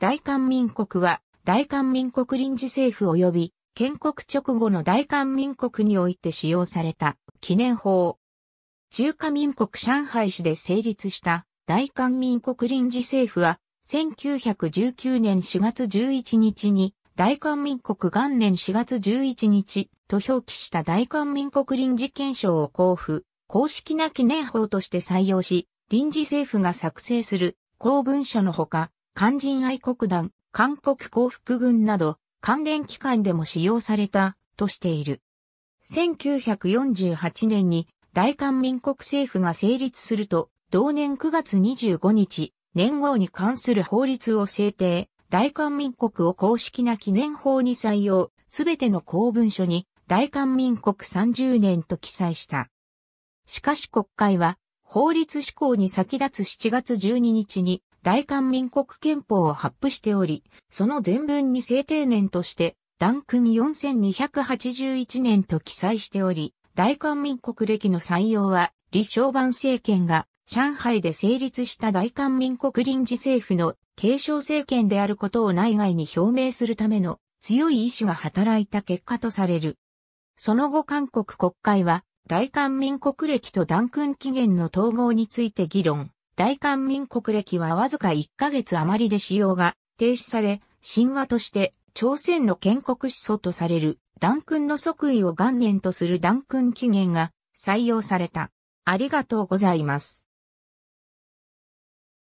大韓民国は、大韓民国臨時政府及び、建国直後の大韓民国において使用された記念法。中華民国上海市で成立した大韓民国臨時政府は、1919年4月11日に、大韓民国元年4月11日と表記した大韓民国臨時憲章を交付、公式な記念法として採用し、臨時政府が作成する公文書のほか、韓人愛国団、韓国幸福軍など、関連機関でも使用された、としている。1948年に大韓民国政府が成立すると、同年9月25日、年号に関する法律を制定、大韓民国を公式な記念法に採用、すべての公文書に大韓民国30年と記載した。しかし国会は、法律施行に先立つ7月12日に大韓民国憲法を発布しており、その全文に制定年として、段君4281年と記載しており、大韓民国歴の採用は、李承晩政権が上海で成立した大韓民国臨時政府の継承政権であることを内外に表明するための強い意志が働いた結果とされる。その後韓国国会は大韓民国歴と断君期限の統合について議論。大韓民国歴はわずか1ヶ月余りで使用が停止され、神話として朝鮮の建国思想とされる、ダン君の即位を元年とするダン君起源が採用された。ありがとうございます。